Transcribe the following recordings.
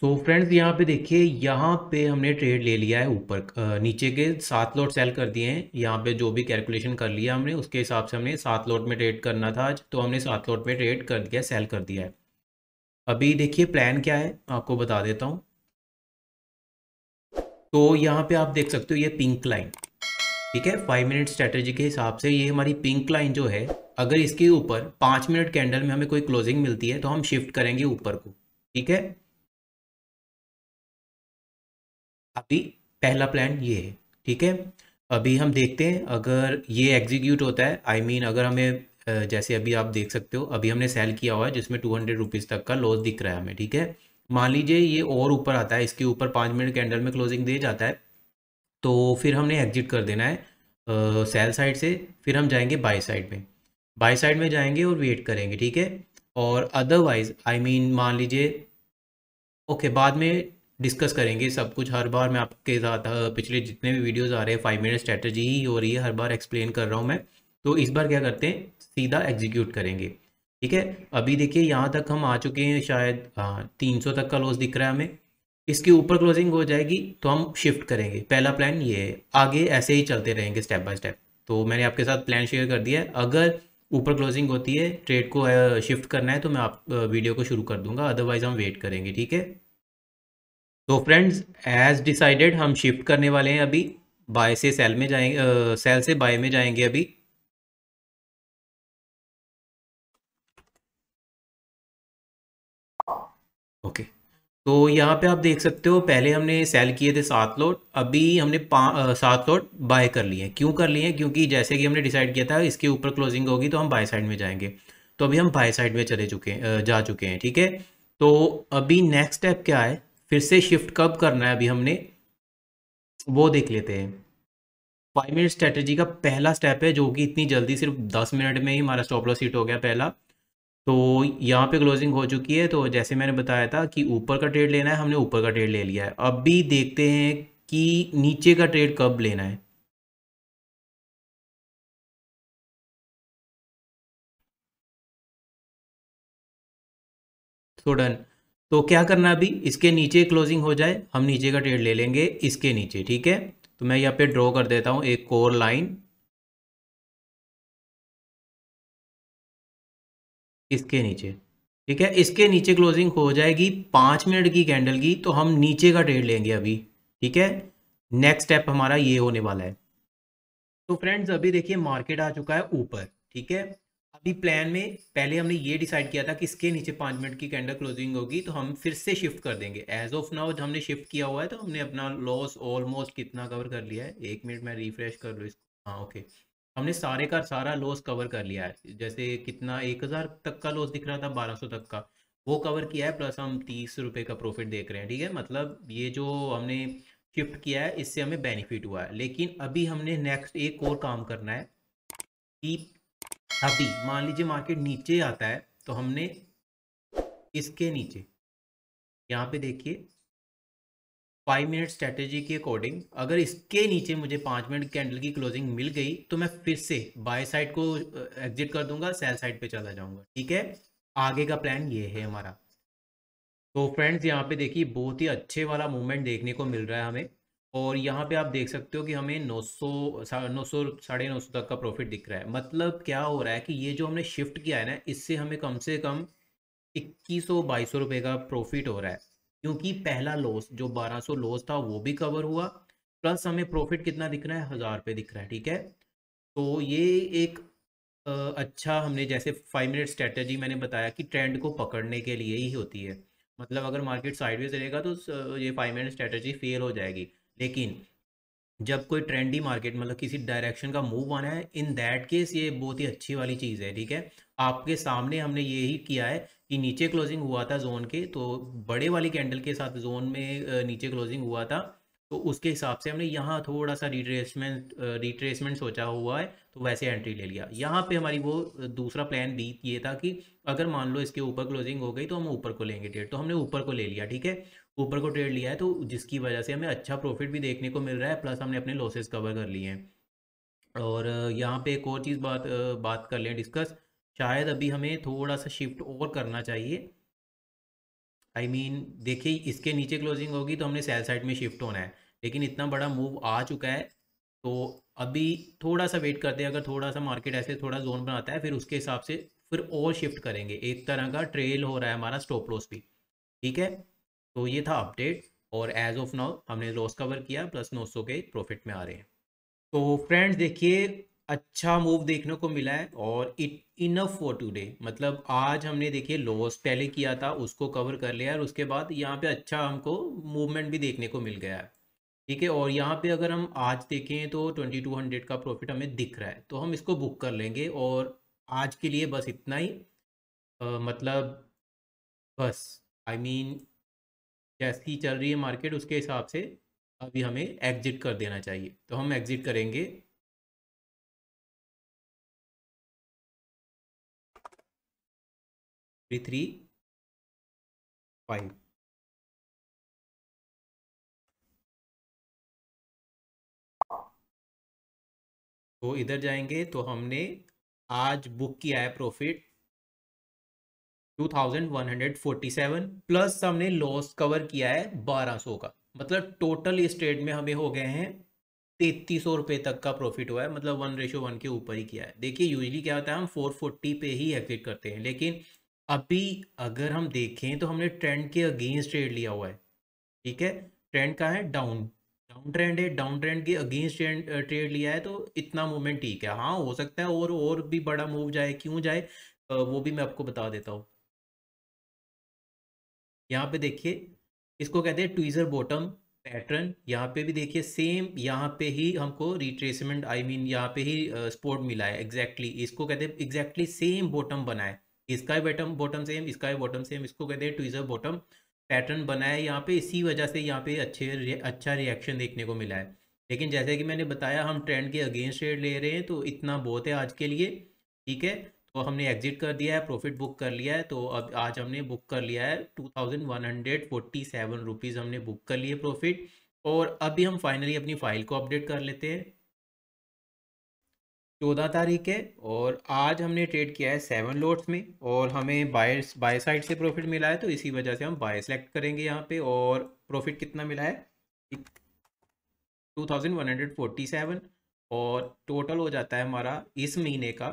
सो तो so friends यहाँ पे देखिए यहाँ पे हमने ट्रेड ले लिया है ऊपर नीचे के सात लॉट सेल कर दिए हैं यहाँ पे जो भी कैलकुलेशन कर लिया हमने उसके हिसाब से हमने सात लॉट में ट्रेड करना था आज तो हमने सात लॉट में ट्रेड कर दिया सेल कर दिया है अभी देखिए प्लान क्या है आपको बता देता हूँ तो यहाँ पे आप देख सकते हो ये पिंक लाइन ठीक है फाइव मिनट स्ट्रेटेजी के हिसाब से ये हमारी पिंक लाइन जो है अगर इसके ऊपर पाँच मिनट कैंडल में हमें कोई क्लोजिंग मिलती है तो हम शिफ्ट करेंगे ऊपर को ठीक है अभी पहला प्लान ये है ठीक है अभी हम देखते हैं अगर ये एग्जीक्यूट होता है आई I मीन mean, अगर हमें जैसे अभी आप देख सकते हो अभी हमने सेल किया हुआ है जिसमें टू हंड्रेड रुपीज़ तक का लॉस दिख रहा है हमें ठीक है मान लीजिए ये और ऊपर आता है इसके ऊपर पाँच मिनट कैंडल में क्लोजिंग दे जाता है तो फिर हमने एग्जिट कर देना है सेल साइड से फिर हम जाएंगे बाई साइड में बाई साइड में जाएंगे और वेट करेंगे ठीक है और अदरवाइज आई मीन मान लीजिए ओके बाद में डिस्कस करेंगे सब कुछ हर बार मैं आपके साथ पिछले जितने भी वीडियोस आ रहे हैं फाइव मिनट स्ट्रैटेजी ही हो रही है हर बार एक्सप्लेन कर रहा हूँ मैं तो इस बार क्या करते हैं सीधा एग्जीक्यूट करेंगे ठीक है अभी देखिए यहाँ तक हम आ चुके हैं शायद हाँ तीन तक का लॉस दिख रहा है हमें इसके ऊपर क्लोजिंग हो जाएगी तो हम शिफ्ट करेंगे पहला प्लान ये है आगे ऐसे ही चलते रहेंगे स्टेप बाय स्टेप तो मैंने आपके साथ प्लान शेयर कर दिया है अगर ऊपर क्लोजिंग होती है ट्रेड को शिफ्ट करना है तो मैं आप वीडियो को शुरू कर दूंगा अदरवाइज हम वेट करेंगे ठीक है तो फ्रेंड्स एज डिसाइडेड हम शिफ्ट करने वाले हैं अभी बाय से सेल में जाएंगे सेल से बाय में जाएंगे अभी ओके तो यहाँ पे आप देख सकते हो पहले हमने सेल किए थे सात लोट अभी हमने सात लोट बाय कर लिए हैं क्यों कर लिए हैं क्योंकि जैसे कि हमने डिसाइड किया था इसके ऊपर क्लोजिंग होगी तो हम बाय साइड में जाएंगे तो अभी हम बाय साइड में चले चुके हैं जा चुके हैं ठीक है तो अभी नेक्स्ट स्टेप क्या है फिर से शिफ्ट कब करना है अभी हमने वो देख लेते हैं फाइव मिनट स्ट्रैटेजी का पहला स्टेप है जो कि इतनी जल्दी सिर्फ दस मिनट में ही हमारा स्टॉप लॉस हिट हो गया पहला तो यहाँ पे क्लोजिंग हो चुकी है तो जैसे मैंने बताया था कि ऊपर का ट्रेड लेना है हमने ऊपर का ट्रेड ले लिया है अब भी देखते हैं कि नीचे का ट्रेड कब लेना है सो so डन तो क्या करना अभी इसके नीचे क्लोजिंग हो जाए हम नीचे का ट्रेड ले लेंगे इसके नीचे ठीक है तो मैं यहाँ पे ड्रॉ कर देता हूँ एक कोर लाइन इसके नीचे ठीक है इसके नीचे क्लोजिंग हो जाएगी पाँच मिनट की कैंडल की तो हम नीचे का ट्रेड लेंगे अभी ठीक है नेक्स्ट स्टेप हमारा ये होने वाला है तो फ्रेंड्स अभी देखिए मार्केट आ चुका है ऊपर ठीक है अभी प्लान में पहले हमने ये डिसाइड किया था कि इसके नीचे पाँच मिनट की कैंडल क्लोजिंग होगी तो हम फिर से शिफ्ट कर देंगे एज ऑफ नाउ हमने शिफ्ट किया हुआ है तो हमने अपना लॉस ऑलमोस्ट कितना कवर कर लिया है एक मिनट में रिफ्रेश कर लूँ इसको हाँ ओके हमने सारे का सारा लॉस कवर कर लिया है जैसे कितना एक हज़ार तक का लॉस दिख रहा था बारह सौ तक का वो कवर किया है प्लस हम तीस रुपये का प्रॉफिट देख रहे हैं ठीक है मतलब ये जो हमने शिफ्ट किया है इससे हमें बेनिफिट हुआ है लेकिन अभी हमने नेक्स्ट एक और काम करना है कि अभी मान लीजिए मार्केट नीचे आता है तो हमने इसके नीचे यहाँ पे देखिए फाइव मिनट स्ट्रेटेजी के अकॉर्डिंग अगर इसके नीचे मुझे पाँच मिनट कैंडल की क्लोजिंग मिल गई तो मैं फिर से बाय साइड को एग्जिट कर दूंगा सेल साइड पे चला जाऊंगा ठीक है आगे का प्लान ये है हमारा तो फ्रेंड्स यहाँ पे देखिए बहुत ही अच्छे वाला मूवमेंट देखने को मिल रहा है हमें और यहाँ पे आप देख सकते हो कि हमें 900 सा, सौ साढ़े नौ सौ तक का प्रॉफिट दिख रहा है मतलब क्या हो रहा है कि ये जो हमने शिफ्ट किया है ना इससे हमें कम से कम इक्कीस सौ बाईस रुपये का प्रॉफिट हो रहा है क्योंकि पहला लॉस जो 1200 लॉस था वो भी कवर हुआ प्लस हमें प्रॉफिट कितना दिख रहा है हज़ार रुपये दिख रहा है ठीक है तो ये एक अच्छा हमने जैसे फाइव मिनट स्ट्रेटजी मैंने बताया कि ट्रेंड को पकड़ने के लिए ही होती है मतलब अगर मार्केट साइडवेज रहेगा तो ये फाइव मिनट स्ट्रेटजी फेल हो जाएगी लेकिन जब कोई ट्रेंडी मार्केट मतलब किसी डायरेक्शन का मूव आना है इन दैट केस ये बहुत ही अच्छी वाली चीज़ है ठीक है आपके सामने हमने ये ही किया है कि नीचे क्लोजिंग हुआ था जोन के तो बड़े वाली कैंडल के साथ जोन में नीचे क्लोजिंग हुआ था तो उसके हिसाब से हमने यहाँ थोड़ा सा रिट्रेसमेंट रिट्रेसमेंट सोचा हुआ है तो वैसे एंट्री ले लिया यहाँ पे हमारी वो दूसरा प्लान भी ये था कि अगर मान लो इसके ऊपर क्लोजिंग हो गई तो हम ऊपर को लेंगे डेट तो हमने ऊपर को ले लिया ठीक है ऊपर को ट्रेड लिया है तो जिसकी वजह से हमें अच्छा प्रॉफिट भी देखने को मिल रहा है प्लस हमने अपने लॉसेस कवर कर लिए हैं और यहाँ पे एक और चीज़ बात बात कर लें डिस्कस शायद अभी हमें थोड़ा सा शिफ्ट और करना चाहिए आई I मीन mean, देखिए इसके नीचे क्लोजिंग होगी तो हमने सेल साइड में शिफ्ट होना है लेकिन इतना बड़ा मूव आ चुका है तो अभी थोड़ा सा वेट करते हैं अगर थोड़ा सा मार्केट ऐसे थोड़ा जोन बनाता है फिर उसके हिसाब से फिर और शिफ्ट करेंगे एक तरह का ट्रेल हो रहा है हमारा स्टॉप लॉस भी ठीक है तो ये था अपडेट और एज ऑफ नाउ हमने लॉस कवर किया प्लस नौ सौ के प्रॉफिट में आ रहे हैं तो फ्रेंड्स देखिए अच्छा मूव देखने को मिला है और इट इनफ फॉर टुडे मतलब आज हमने देखिए लॉस पहले किया था उसको कवर कर लिया और उसके बाद यहाँ पे अच्छा हमको मूवमेंट भी देखने को मिल गया है ठीक है और यहाँ पे अगर हम आज देखें तो 2200 का प्रॉफिट हमें दिख रहा है तो हम इसको बुक कर लेंगे और आज के लिए बस इतना ही आ, मतलब बस आई I मीन mean, जैसी चल रही है मार्केट उसके हिसाब से अभी हमें एग्जिट कर देना चाहिए तो हम एग्जिट करेंगे थ्री थ्री फाइव तो इधर जाएंगे तो हमने आज बुक किया है प्रॉफिट 2147 प्लस हमने लॉस कवर किया है 1200 का मतलब टोटल इस ट्रेड में हमें हो गए हैं तैतीस सौ रुपये तक का प्रॉफिट हुआ है मतलब वन रेशो वन के ऊपर ही किया है देखिए यूजली क्या होता है हम फोर फोर्टी पे ही एग्जिट करते हैं लेकिन अभी अगर हम देखें तो हमने ट्रेंड के अगेंस्ट ट्रेड लिया हुआ है ठीक है ट्रेंड का है डाउन डाउन ट्रेंड है डाउन ट्रेंड के अगेंस्ट ट्रेंड ट्रेड लिया है तो इतना मूवमेंट ठीक है हाँ हो सकता है और और भी बड़ा मूव जाए क्यों जाए वो भी मैं आपको बता देता हूँ यहाँ पे देखिए इसको कहते हैं ट्वीज़र बॉटम पैटर्न यहाँ पे भी देखिए सेम यहाँ पे ही हमको रिट्रेसमेंट आई मीन यहाँ पे ही स्पोर्ट uh, मिला है एग्जैक्टली exactly. इसको कहते हैं एग्जैक्टली सेम बॉटम बनाए इसका भी बॉटम बॉटम सेम इसका भी बॉटम सेम इसको कहते हैं ट्वीज़र बॉटम पैटर्न बनाए यहाँ पे इसी वजह से यहाँ पे अच्छे अच्छा रिएक्शन देखने को मिला है लेकिन जैसे कि मैंने बताया हम ट्रेंड के अगेंस्ट रेट ले रहे हैं तो इतना बहुत है आज के लिए ठीक है तो हमने एग्जिट कर दिया है प्रॉफिट बुक कर लिया है तो अब आज हमने बुक कर लिया है two thousand one hundred forty seven rupees हमने बुक कर लिए प्रॉफिट और अभी हम फाइनली अपनी फाइल को अपडेट कर लेते हैं चौदह तारीख है और आज हमने ट्रेड किया है सेवन लोड्स में और हमें बाय बाय साइड से प्रॉफिट मिला है तो इसी वजह से हम बाय सेलेक्ट करेंगे यहाँ पे और प्रॉफिट कितना मिला है two thousand one hundred forty seven और टोटल हो जाता है हमारा इस महीने का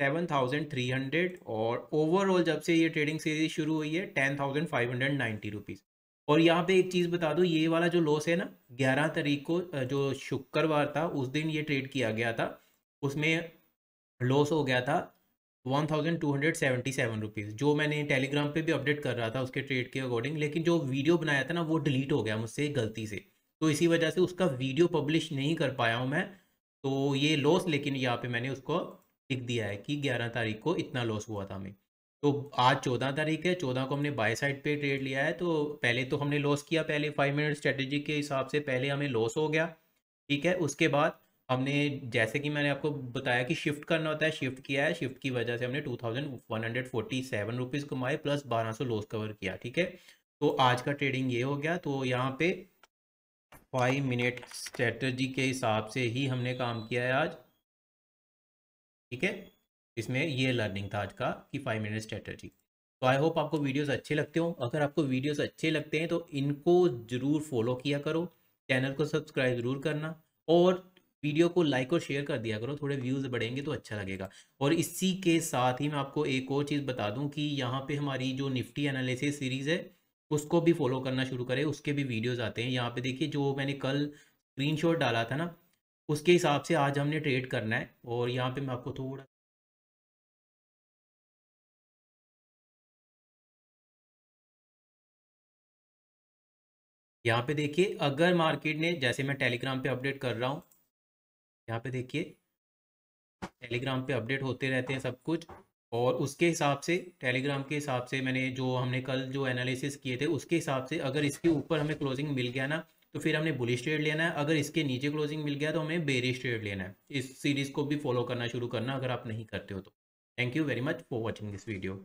सेवन थाउजेंड थ्री हंड्रेड और ओवरऑल जब से ये ट्रेडिंग सीरीज शुरू हुई है ten thousand five hundred ninety rupees और यहाँ पे एक चीज़ बता दो ये वाला जो लॉस है ना ग्यारह तारीख को जो शुक्रवार था उस दिन ये ट्रेड किया गया था उसमें लॉस हो गया था one thousand two hundred seventy seven rupees जो मैंने टेलीग्राम पे भी अपडेट कर रहा था उसके ट्रेड के अकॉर्डिंग लेकिन जो वीडियो बनाया था ना वो डिलीट हो गया मुझसे गलती से तो इसी वजह से उसका वीडियो पब्लिश नहीं कर पाया हूँ मैं तो ये लॉस लेकिन यहाँ पे मैंने उसको लिख दिया है कि ग्यारह तारीख को इतना लॉस हुआ था हमें तो आज चौदह तारीख है चौदह को हमने बाय साइड पे ट्रेड लिया है तो पहले तो हमने लॉस किया पहले फाइव मिनट स्ट्रेटेजी के हिसाब से पहले हमें लॉस हो गया ठीक है उसके बाद हमने जैसे कि मैंने आपको बताया कि शिफ्ट करना होता है शिफ्ट किया है शिफ्ट की वजह से हमने two thousand one hundred forty seven rupees कमाए प्लस बारह सौ लॉस कवर किया ठीक है तो आज का ट्रेडिंग ये हो गया तो यहाँ पे फाइव मिनट स्ट्रेटजी के हिसाब से ही हमने काम किया है आज ठीक है इसमें ये लर्निंग था आज का कि फाइव मिनट स्ट्रेटर्जी तो आई होप आपको वीडियोस अच्छे लगते हो अगर आपको वीडियोस अच्छे लगते हैं तो इनको ज़रूर फॉलो किया करो चैनल को सब्सक्राइब ज़रूर करना और वीडियो को लाइक और शेयर कर दिया करो थोड़े व्यूज़ बढ़ेंगे तो अच्छा लगेगा और इसी के साथ ही मैं आपको एक और चीज़ बता दूं कि यहाँ पे हमारी जो निफ्टी एनालिसिस सीरीज़ है उसको भी फॉलो करना शुरू करें उसके भी वीडियोज़ आते हैं यहाँ पे देखिए जो मैंने कल स्क्रीन डाला था ना उसके हिसाब से आज हमने ट्रेड करना है और यहाँ पे मैं आपको थोड़ा यहाँ पे देखिए अगर मार्केट ने जैसे मैं टेलीग्राम पे अपडेट कर रहा हूँ यहाँ पे देखिए टेलीग्राम पे अपडेट होते रहते हैं सब कुछ और उसके हिसाब से टेलीग्राम के हिसाब से मैंने जो हमने कल जो एनालिसिस किए थे उसके हिसाब से अगर इसके ऊपर हमें क्लोजिंग मिल गया ना तो फिर हमने बुलिश ट्रेड लेना है अगर इसके नीचे क्लोजिंग मिल गया तो हमें बेरिश ट्रेड लेना है इस सीरीज़ को भी फॉलो करना शुरू करना अगर आप नहीं करते हो तो thank you very much for watching this video